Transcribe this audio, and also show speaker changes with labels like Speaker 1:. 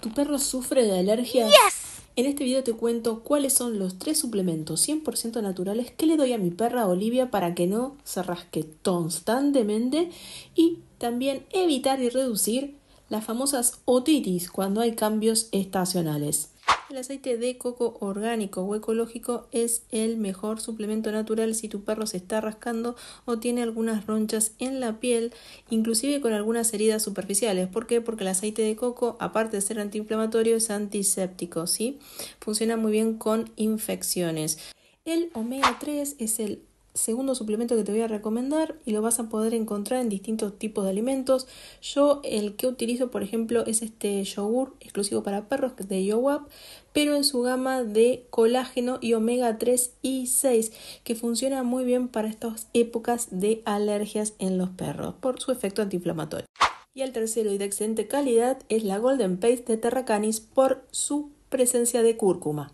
Speaker 1: ¿Tu perro sufre de alergias? En este video te cuento cuáles son los tres suplementos 100% naturales que le doy a mi perra Olivia para que no se rasque constantemente y también evitar y reducir las famosas otitis cuando hay cambios estacionales. El aceite de coco orgánico o ecológico es el mejor suplemento natural si tu perro se está rascando o tiene algunas ronchas en la piel, inclusive con algunas heridas superficiales. ¿Por qué? Porque el aceite de coco, aparte de ser antiinflamatorio, es antiséptico, ¿sí? Funciona muy bien con infecciones. El omega 3 es el segundo suplemento que te voy a recomendar y lo vas a poder encontrar en distintos tipos de alimentos. Yo el que utilizo, por ejemplo, es este yogur exclusivo para perros de YoWap, pero en su gama de colágeno y omega 3 y 6, que funciona muy bien para estas épocas de alergias en los perros por su efecto antiinflamatorio. Y el tercero y de excelente calidad es la Golden Paste de Terracanis por su presencia de cúrcuma.